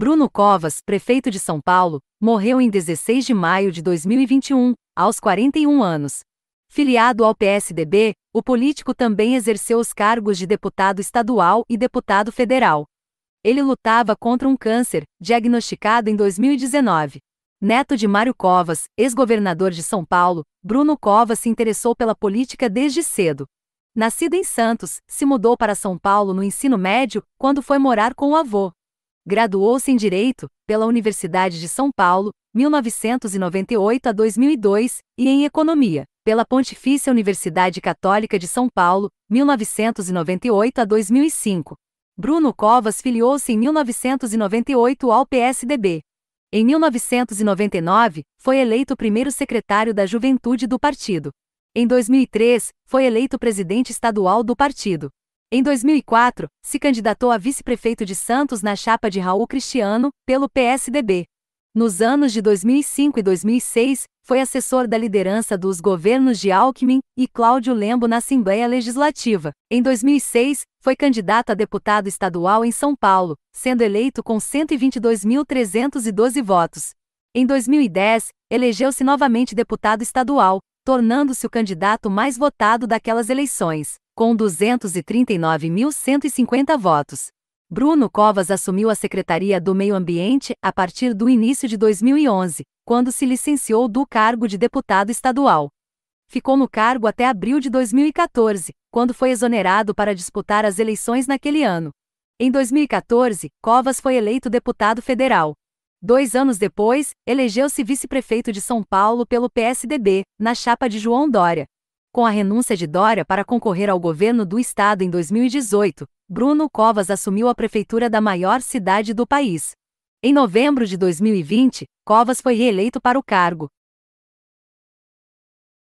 Bruno Covas, prefeito de São Paulo, morreu em 16 de maio de 2021, aos 41 anos. Filiado ao PSDB, o político também exerceu os cargos de deputado estadual e deputado federal. Ele lutava contra um câncer, diagnosticado em 2019. Neto de Mário Covas, ex-governador de São Paulo, Bruno Covas se interessou pela política desde cedo. Nascido em Santos, se mudou para São Paulo no ensino médio, quando foi morar com o avô. Graduou-se em Direito, pela Universidade de São Paulo, 1998 a 2002, e em Economia, pela Pontifícia Universidade Católica de São Paulo, 1998 a 2005. Bruno Covas filiou-se em 1998 ao PSDB. Em 1999, foi eleito primeiro secretário da Juventude do partido. Em 2003, foi eleito presidente estadual do partido. Em 2004, se candidatou a vice-prefeito de Santos na chapa de Raul Cristiano, pelo PSDB. Nos anos de 2005 e 2006, foi assessor da liderança dos governos de Alckmin e Cláudio Lembo na Assembleia Legislativa. Em 2006, foi candidato a deputado estadual em São Paulo, sendo eleito com 122.312 votos. Em 2010, elegeu-se novamente deputado estadual, tornando-se o candidato mais votado daquelas eleições com 239.150 votos. Bruno Covas assumiu a Secretaria do Meio Ambiente a partir do início de 2011, quando se licenciou do cargo de deputado estadual. Ficou no cargo até abril de 2014, quando foi exonerado para disputar as eleições naquele ano. Em 2014, Covas foi eleito deputado federal. Dois anos depois, elegeu-se vice-prefeito de São Paulo pelo PSDB, na chapa de João Dória. Com a renúncia de Dória para concorrer ao governo do estado em 2018, Bruno Covas assumiu a prefeitura da maior cidade do país. Em novembro de 2020, Covas foi reeleito para o cargo,